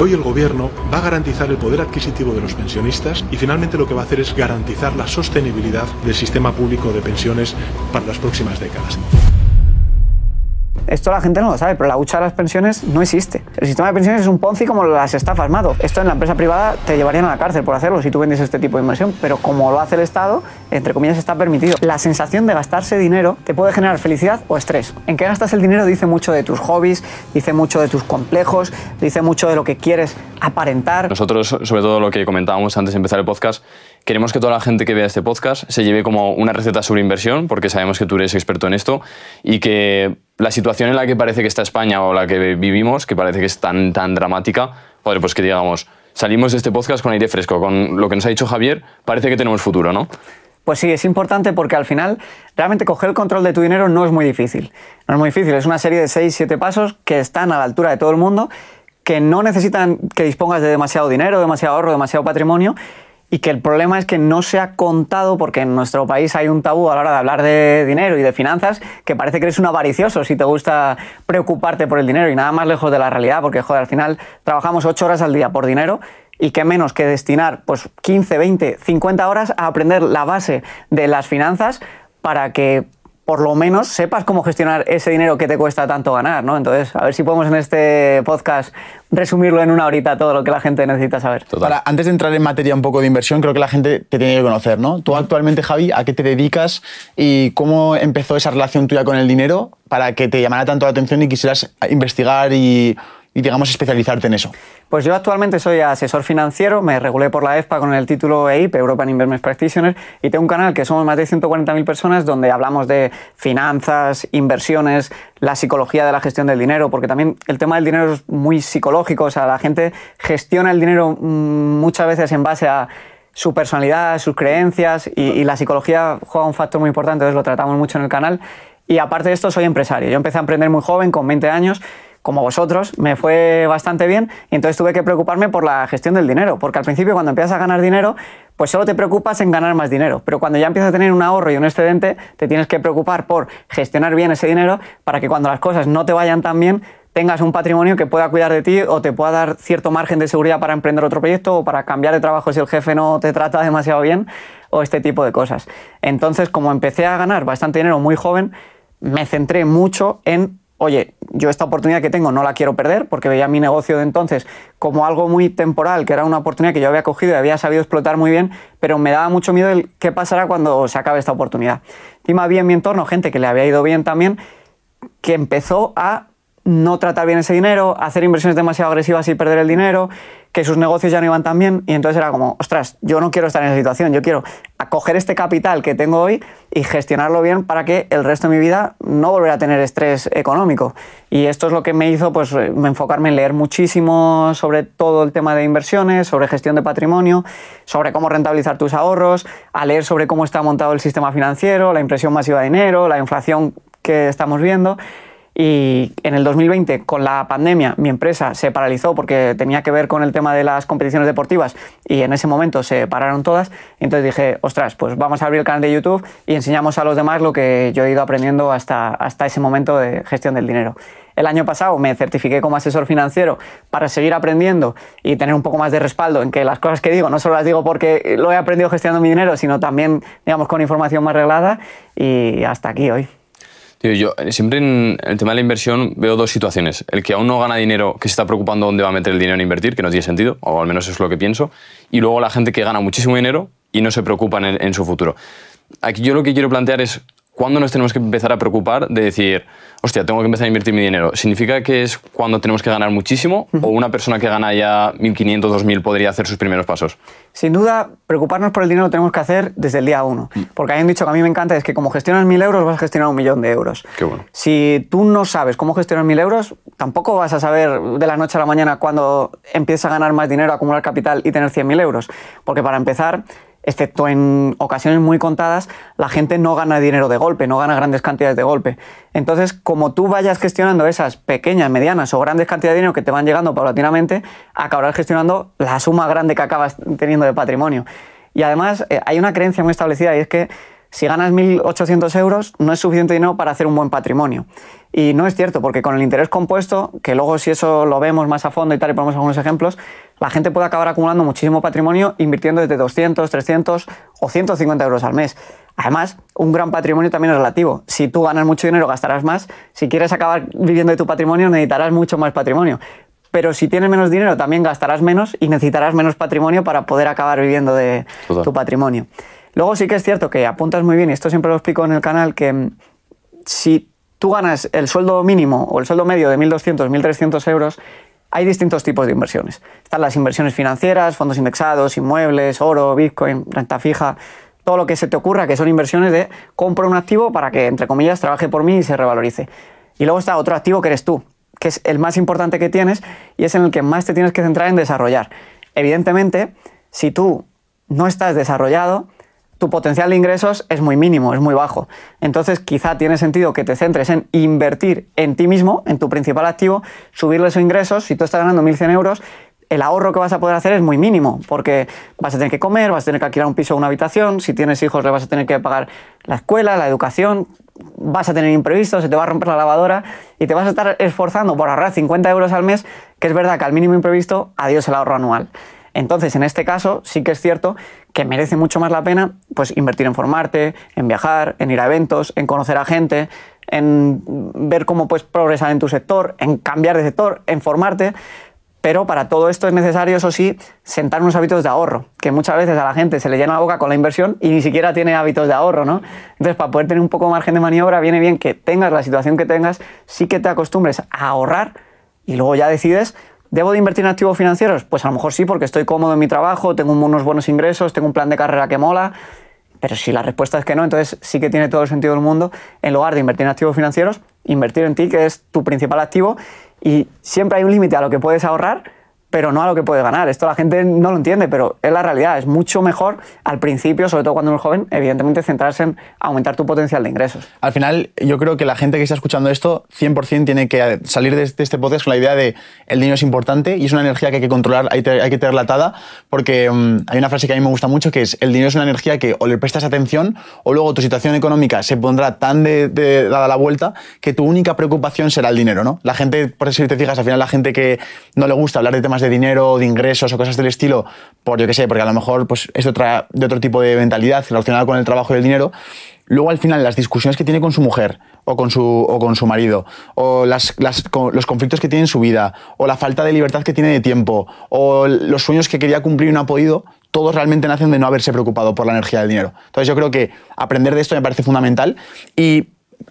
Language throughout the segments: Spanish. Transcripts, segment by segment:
Hoy el gobierno va a garantizar el poder adquisitivo de los pensionistas y finalmente lo que va a hacer es garantizar la sostenibilidad del sistema público de pensiones para las próximas décadas. Esto la gente no lo sabe, pero la hucha de las pensiones no existe. El sistema de pensiones es un ponzi como las estafas Madoff. Esto en la empresa privada te llevarían a la cárcel por hacerlo si tú vendes este tipo de inversión, pero como lo hace el Estado, entre comillas está permitido. La sensación de gastarse dinero te puede generar felicidad o estrés. En qué gastas el dinero dice mucho de tus hobbies, dice mucho de tus complejos, dice mucho de lo que quieres aparentar. Nosotros, sobre todo lo que comentábamos antes de empezar el podcast, queremos que toda la gente que vea este podcast se lleve como una receta sobre inversión, porque sabemos que tú eres experto en esto, y que la situación en la que parece que está España o la que vivimos, que parece que es tan, tan dramática, pues que digamos, salimos de este podcast con aire fresco, con lo que nos ha dicho Javier, parece que tenemos futuro, ¿no? Pues sí, es importante porque al final realmente coger el control de tu dinero no es muy difícil. No es muy difícil, es una serie de 6, 7 pasos que están a la altura de todo el mundo, que no necesitan que dispongas de demasiado dinero, demasiado ahorro, demasiado patrimonio y que el problema es que no se ha contado porque en nuestro país hay un tabú a la hora de hablar de dinero y de finanzas que parece que eres un avaricioso si te gusta preocuparte por el dinero y nada más lejos de la realidad porque joder, al final trabajamos 8 horas al día por dinero y qué menos que destinar pues 15, 20, 50 horas a aprender la base de las finanzas para que por lo menos sepas cómo gestionar ese dinero que te cuesta tanto ganar, ¿no? Entonces, a ver si podemos en este podcast resumirlo en una horita todo lo que la gente necesita saber. antes de entrar en materia un poco de inversión, creo que la gente te tiene que conocer, ¿no? Tú actualmente, Javi, ¿a qué te dedicas y cómo empezó esa relación tuya con el dinero para que te llamara tanto la atención y quisieras investigar y y, digamos, especializarte en eso? Pues yo actualmente soy asesor financiero, me regulé por la EFPA con el título EIP, European Investment Practitioner, y tengo un canal que somos más de 140.000 personas donde hablamos de finanzas, inversiones, la psicología de la gestión del dinero, porque también el tema del dinero es muy psicológico, o sea, la gente gestiona el dinero mm, muchas veces en base a su personalidad, sus creencias y, la psicología juega un factor muy importante, entonces lo tratamos mucho en el canal. Y aparte de esto, soy empresario. Yo empecé a emprender muy joven, con 20 años, como vosotros, me fue bastante bien y entonces tuve que preocuparme por la gestión del dinero, porque al principio cuando empiezas a ganar dinero, pues solo te preocupas en ganar más dinero, pero cuando ya empiezas a tener un ahorro y un excedente, te tienes que preocupar por gestionar bien ese dinero para que cuando las cosas no te vayan tan bien, tengas un patrimonio que pueda cuidar de ti o te pueda dar cierto margen de seguridad para emprender otro proyecto o para cambiar de trabajo si el jefe no te trata demasiado bien o este tipo de cosas. Entonces, como empecé a ganar bastante dinero muy joven, me centré mucho en oye, yo esta oportunidad que tengo no la quiero perder porque veía mi negocio de entonces como algo muy temporal, que era una oportunidad que yo había cogido y había sabido explotar muy bien, pero me daba mucho miedo el qué pasará cuando se acabe esta oportunidad. Encima vi en mi entorno gente que le había ido bien también, que empezó a no tratar bien ese dinero, a hacer inversiones demasiado agresivas y perder el dinero, que sus negocios ya no iban tan bien y entonces era como, ostras, yo no quiero estar en esa situación, yo quiero acoger este capital que tengo hoy y gestionarlo bien para que el resto de mi vida no volver a tener estrés económico. Y esto es lo que me hizo pues, eh, enfocarme en leer muchísimo sobre todo el tema de inversiones, sobre gestión de patrimonio, sobre cómo rentabilizar tus ahorros, a leer sobre cómo está montado el sistema financiero, la impresión masiva de dinero, la inflación que estamos viendo. Y en el 2020, con la pandemia, mi empresa se paralizó porque tenía que ver con el tema de las competiciones deportivas y en ese momento se pararon todas. Entonces dije, ostras, pues vamos a abrir el canal de YouTube y enseñamos a los demás lo que yo he ido aprendiendo hasta, hasta ese momento de gestión del dinero. El año pasado me certifiqué como asesor financiero para seguir aprendiendo y tener un poco más de respaldo en que las cosas que digo no solo las digo porque lo he aprendido gestionando mi dinero, sino también, digamos, con información más reglada y hasta aquí hoy. Yo eh, siempre en el tema de la inversión veo dos situaciones. El que aún no gana dinero, que se está preocupando dónde va a meter el dinero en invertir, que no tiene sentido, o al menos eso es lo que pienso. Y luego la gente que gana muchísimo dinero y no se preocupa en, en su futuro. Aquí yo lo que quiero plantear es, ¿cuándo nos tenemos que empezar a preocupar de decir, hostia, tengo que empezar a invertir mi dinero? ¿Significa que es cuando tenemos que ganar muchísimo o una persona que gana ya 1.500, 2.000 podría hacer sus primeros pasos? Sin duda, preocuparnos por el dinero lo tenemos que hacer desde el día uno. Mm. Porque hay un dicho que a mí me encanta, es que como gestionas 1.000 euros vas a gestionar un millón de euros. Qué bueno. Si tú no sabes cómo gestionar 1.000 euros, tampoco vas a saber de la noche a la mañana cuándo empiezas a ganar más dinero, acumular capital y tener 100.000 euros. Porque para empezar excepto en ocasiones muy contadas, la gente no gana dinero de golpe, no gana grandes cantidades de golpe. Entonces, como tú vayas gestionando esas pequeñas, medianas o grandes cantidades de dinero que te van llegando paulatinamente, acabarás gestionando la suma grande que acabas teniendo de patrimonio. Y además, eh, hay una creencia muy establecida y es que si ganas 1.800 euros no es suficiente dinero para hacer un buen patrimonio. Y no es cierto, porque con el interés compuesto, que luego si eso lo vemos más a fondo y tal y ponemos algunos ejemplos, la gente puede acabar acumulando muchísimo patrimonio invirtiendo desde 200, 300 o 150 euros al mes. Además, un gran patrimonio también es relativo. Si tú ganas mucho dinero, gastarás más. Si quieres acabar viviendo de tu patrimonio, necesitarás mucho más patrimonio. Pero si tienes menos dinero, también gastarás menos y necesitarás menos patrimonio para poder acabar viviendo de tu patrimonio. Luego sí que es cierto que apuntas muy bien, y esto siempre lo explico en el canal, que mm, si tú ganas el sueldo mínimo o el sueldo medio de 1.200, 1.300 euros, hay distintos tipos de inversiones. Están las inversiones financieras, fondos indexados, inmuebles, oro, bitcoin, renta fija, todo lo que se te ocurra, que son inversiones de compro un activo para que, entre comillas, trabaje por mí y se revalorice. Y luego está otro activo que eres tú, que es el más importante que tienes y es en el que más te tienes que centrar en desarrollar. Evidentemente, si tú no estás desarrollado, tu potencial de ingresos es muy mínimo, es muy bajo. Entonces quizá tiene sentido que te centres en invertir en ti mismo, en tu principal activo, subirle esos ingresos. Si tú estás ganando 1.100 euros, el ahorro que vas a poder hacer es muy mínimo, porque vas a tener que comer, vas a tener que alquilar un piso o una habitación, si tienes hijos le vas a tener que pagar la escuela, la educación, vas a tener imprevistos, se te va a romper la lavadora y te vas a estar esforzando por ahorrar 50 euros al mes, que es verdad que al mínimo imprevisto, adiós el ahorro anual. Entonces, en este caso, sí que es cierto que merece mucho más la pena pues, invertir en formarte, en viajar, en ir a eventos, en conocer a gente, en ver cómo puedes progresar en tu sector, en cambiar de sector, en formarte. Pero para todo esto es necesario, eso sí, sentar unos hábitos de ahorro, que muchas veces a la gente se le llena la boca con la inversión y ni siquiera tiene hábitos de ahorro, ¿no? Entonces, para poder tener un poco de margen de maniobra, viene bien que tengas la situación que tengas, sí que te acostumbres a ahorrar y luego ya decides ¿Debo de invertir en activos financieros? Pues a lo mejor sí, porque estoy cómodo en mi trabajo, tengo unos buenos ingresos, tengo un plan de carrera que mola. Pero si la respuesta es que no, entonces sí que tiene todo el sentido del mundo, en lugar de invertir en activos financieros, invertir en ti, que es tu principal activo, y siempre hay un límite a lo que puedes ahorrar, pero no a lo que puede ganar. Esto la gente no lo entiende, pero es la realidad. Es mucho mejor al principio, sobre todo cuando eres joven, evidentemente centrarse en aumentar tu potencial de ingresos. Al final, yo creo que la gente que está escuchando esto 100% tiene que salir este, de este podcast con la idea de el dinero es importante y es una energía que hay que controlar, hay, que tenerla atada, porque mm, hay una frase que a mí me gusta mucho que es el dinero es una energía que o le prestas atención o luego tu situación económica se pondrá tan dada la vuelta que tu única preocupación será el dinero, ¿no? La gente, por eso si te fijas, al final la gente que no le gusta hablar de temas de dinero, de ingresos o cosas del estilo, por yo qué sé, porque a lo mejor pues, es de, de otro tipo de mentalidad relacionada con el trabajo y el dinero, luego al final las discusiones que tiene con su mujer o con su, o con su marido, o las, las, los conflictos que tiene en su vida, o la falta de libertad que tiene de tiempo, o los sueños que quería cumplir y no ha podido, todos realmente nacen de no haberse preocupado por la energía del dinero. Entonces yo creo que aprender de esto me parece fundamental y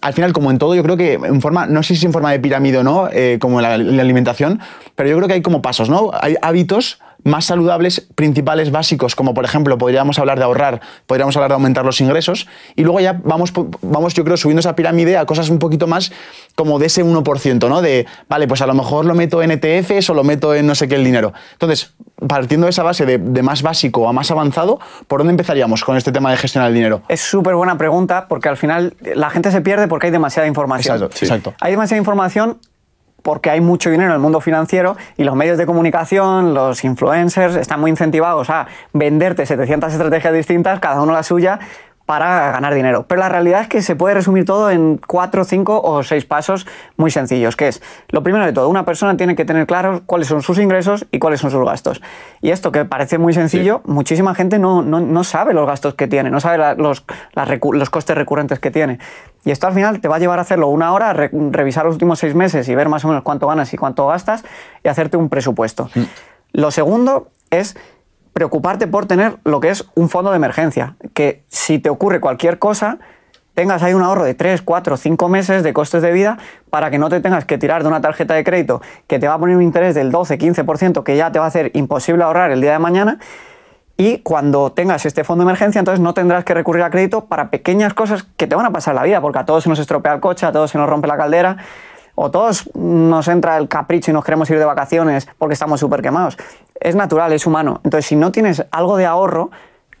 al final, como en todo, yo creo que en forma, no sé si en forma de pirámide o no, eh, como la, en la, alimentación, pero yo creo que hay como pasos, ¿no? Hay hábitos más saludables principales básicos, como por ejemplo podríamos hablar de ahorrar, podríamos hablar de aumentar los ingresos, y luego ya vamos, vamos yo creo, subiendo esa pirámide a cosas un poquito más como de ese 1%, ¿no? De, vale, pues a lo mejor lo meto en ETFs o lo meto en no sé qué el dinero. Entonces, partiendo de esa base de, más básico a más avanzado, ¿por dónde empezaríamos con este tema de gestionar el dinero? Es súper buena pregunta porque al final la gente se pierde porque hay demasiada información. Exacto, exacto. Hay demasiada información porque hay mucho dinero en el mundo financiero y los medios de comunicación, los influencers, están muy incentivados a venderte 700 estrategias distintas, cada uno la suya, para ganar dinero. Pero la realidad es que se puede resumir todo en cuatro, cinco o seis pasos muy sencillos, que es, lo primero de todo, una persona tiene que tener claro cuáles son sus ingresos y cuáles son sus gastos. Y esto que parece muy sencillo, muchísima gente no, sabe los gastos que tiene, no sabe los, costes recurrentes que tiene. Y esto al final te va a llevar a hacerlo una hora, a revisar los últimos seis meses y ver más o menos cuánto ganas y cuánto gastas y hacerte un presupuesto. Mm. Lo segundo es preocuparte por tener lo que es un fondo de emergencia, que si te ocurre cualquier cosa, tengas ahí un ahorro de 3, 4, 5 meses de costes de vida para que no te tengas que tirar de una tarjeta de crédito que te va a poner un interés del 12, 15% que ya te va a hacer imposible ahorrar el día de mañana. Y cuando tengas este fondo de emergencia, entonces no tendrás que recurrir a crédito para pequeñas cosas que te van a pasar la vida, porque a todos se nos estropea el coche, a todos se nos rompe la caldera, o todos nos entra el capricho y nos queremos ir de vacaciones porque estamos súper quemados. Es natural, es humano. Entonces, si no tienes algo de ahorro,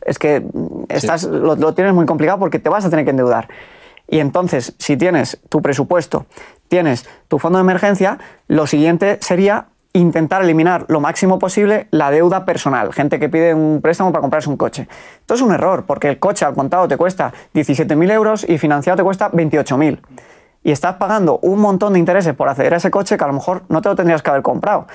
es que estás, lo, tienes muy complicado porque te vas a tener que endeudar. Y entonces, si tienes tu presupuesto, tienes tu fondo de emergencia, lo siguiente sería intentar eliminar lo máximo posible la deuda personal, gente que pide un préstamo para comprarse un coche. Esto es un error, porque el coche al contado te cuesta 17.000 euros y financiado te cuesta 28.000 y estás pagando un montón de intereses por acceder a ese coche que a lo mejor no te lo tendrías que haber comprado.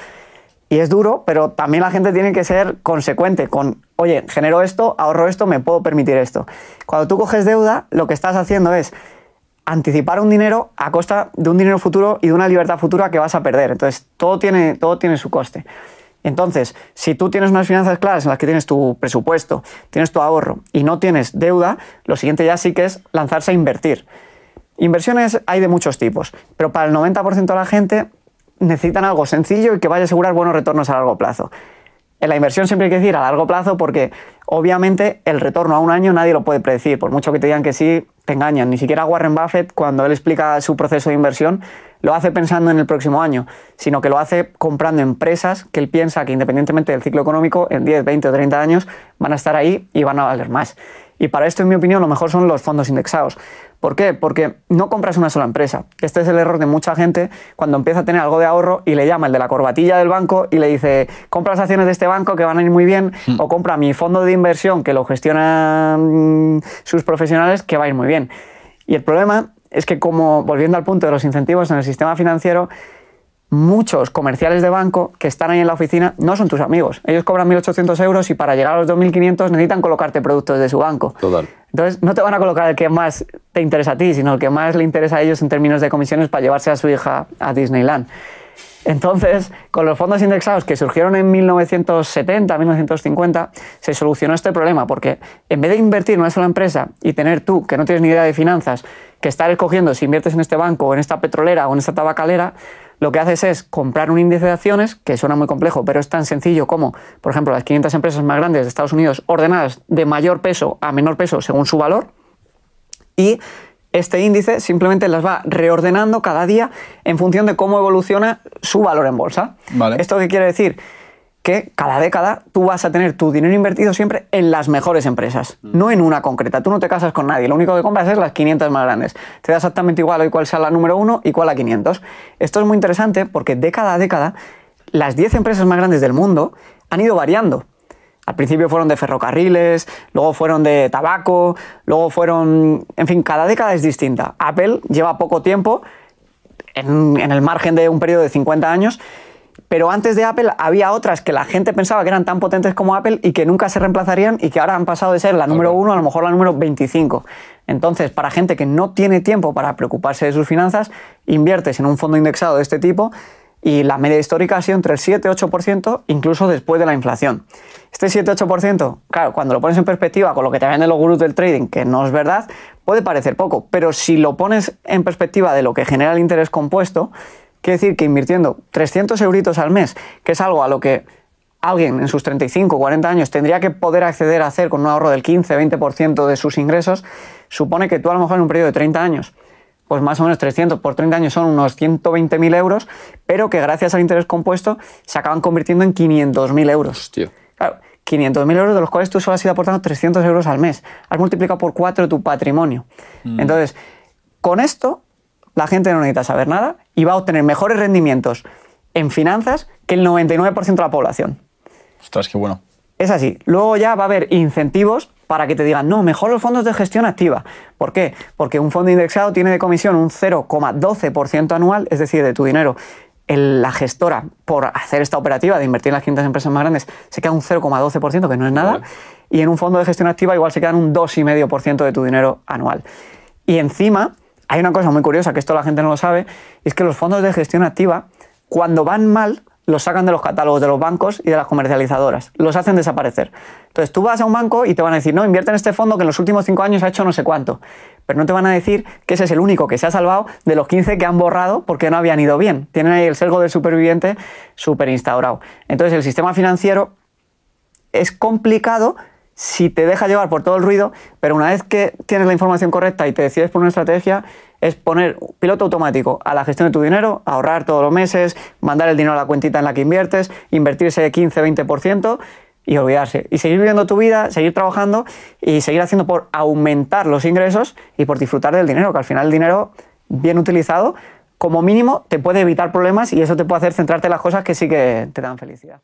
Y es duro, pero también la gente tiene que ser consecuente con, oye, genero esto, ahorro esto, me puedo permitir esto. Cuando tú coges deuda, lo que estás haciendo es anticipar un dinero a costa de un dinero futuro y de una libertad futura que vas a perder. Entonces, todo tiene, todo tiene su coste. Entonces, si tú tienes unas finanzas claras en las que tienes tu presupuesto, tienes tu ahorro y no tienes deuda, lo siguiente ya sí que es lanzarse a invertir. Inversiones hay de muchos tipos, pero para el 90% de la gente necesitan algo sencillo y que vaya a asegurar buenos retornos a largo plazo. En la inversión siempre hay que decir a largo plazo porque obviamente el retorno a un año nadie lo puede predecir, por mucho que te digan que sí, te engañan. Ni siquiera Warren Buffett, cuando él explica su proceso de inversión, lo hace pensando en el próximo año, sino que lo hace comprando empresas que él piensa que independientemente del ciclo económico, en 10, 20 o 30 años van a estar ahí y van a valer más. Y para esto, en mi opinión, lo mejor son los fondos indexados. ¿Por qué? Porque no compras una sola empresa. Este es el error de mucha gente cuando empieza a tener algo de ahorro y le llama el de la corbatilla del banco y le dice, compra las acciones de este banco que van a ir muy bien mm. o compra mi fondo de inversión que lo gestionan sus profesionales que va a ir muy bien. Y el problema es que como, volviendo al punto de los incentivos en el sistema financiero, muchos comerciales de banco que están ahí en la oficina no son tus amigos. Ellos cobran 1.800 euros y para llegar a los 2.500 necesitan colocarte productos de su banco. Total. Entonces, no te van a colocar el que más te interesa a ti, sino el que más le interesa a ellos en términos de comisiones para llevarse a su hija a Disneyland. Entonces, con los fondos indexados que surgieron en 1970, 1950, se solucionó este problema, porque en vez de invertir en una sola empresa y tener tú, que no tienes ni idea de finanzas, que estar escogiendo si inviertes en este banco o en esta petrolera o en esta tabacalera, lo que haces es comprar un índice de acciones, que suena muy complejo, pero es tan sencillo como, por ejemplo, las 500 empresas más grandes de Estados Unidos ordenadas de mayor peso a menor peso según su valor, y este índice simplemente las va reordenando cada día en función de cómo evoluciona su valor en bolsa. ¿Esto qué quiere decir? que cada década tú vas a tener tu dinero invertido siempre en las mejores empresas, mm. no en una concreta. Tú no te casas con nadie, lo único que compras es las 500 más grandes. Te da exactamente igual hoy cuál sea la número uno y cuál a 500. Esto es muy interesante porque década a década las 10 empresas más grandes del mundo han ido variando. Al principio fueron de ferrocarriles, luego fueron de tabaco, luego fueron... En fin, cada década es distinta. Apple lleva poco tiempo, en, en el margen de un periodo de 50 años, pero antes de Apple había otras que la gente pensaba que eran tan potentes como Apple y que nunca se reemplazarían y que ahora han pasado de ser la número uno a lo mejor la número 25. Entonces, para gente que no tiene tiempo para preocuparse de sus finanzas, inviertes en un fondo indexado de este tipo y la media histórica ha sido entre el 7-8%, incluso después de la inflación. Este 7-8%, claro, cuando lo pones en perspectiva con lo que te venden los gurús del trading, que no es verdad, puede parecer poco, pero si lo pones en perspectiva de lo que genera el interés compuesto, Quiere decir que invirtiendo 300 euritos al mes, que es algo a lo que alguien en sus 35 o 40 años tendría que poder acceder a hacer con un ahorro del 15-20% de sus ingresos, supone que tú a lo mejor en un periodo de 30 años, pues más o menos 300 por 30 años son unos 120.000 euros, pero que gracias al interés compuesto se acaban convirtiendo en 500.000 euros. Hostia. Claro, 500.000 euros de los cuales tú solo has ido aportando 300 euros al mes. Has multiplicado por 4 tu patrimonio. Mm. Entonces, con esto, la gente no necesita saber nada y va a obtener mejores rendimientos en finanzas que el 99% de la población. Ostras, qué bueno. Es así. Luego ya va a haber incentivos para que te digan, no, mejor los fondos de gestión activa. ¿Por qué? Porque un fondo indexado tiene de comisión un 0,12% anual, es decir, de tu dinero. la gestora, por hacer esta operativa de invertir en las 500 empresas más grandes, se queda un 0,12%, que no es nada. Y en un fondo de gestión activa igual se quedan un 2,5% de tu dinero anual. Y encima hay una cosa muy curiosa, que esto la gente no lo sabe, es que los fondos de gestión activa, cuando van mal, los sacan de los catálogos de los bancos y de las comercializadoras, los hacen desaparecer. Entonces tú vas a un banco y te van a decir, no, invierte en este fondo que en los últimos cinco años ha hecho no sé cuánto, pero no te van a decir que ese es el único que se ha salvado de los 15 que han borrado porque no habían ido bien. Tienen ahí el sesgo del superviviente súper instaurado. Entonces el sistema financiero es complicado si te deja llevar por todo el ruido, pero una vez que tienes la información correcta y te decides por una estrategia, es poner piloto automático a la gestión de tu dinero, ahorrar todos los meses, mandar el dinero a la cuentita en la que inviertes, invertirse 15-20% y olvidarse. Y seguir viviendo tu vida, seguir trabajando y seguir haciendo por aumentar los ingresos y por disfrutar del dinero, que al final el dinero bien utilizado, como mínimo, te puede evitar problemas y eso te puede hacer centrarte en las cosas que sí que te dan felicidad.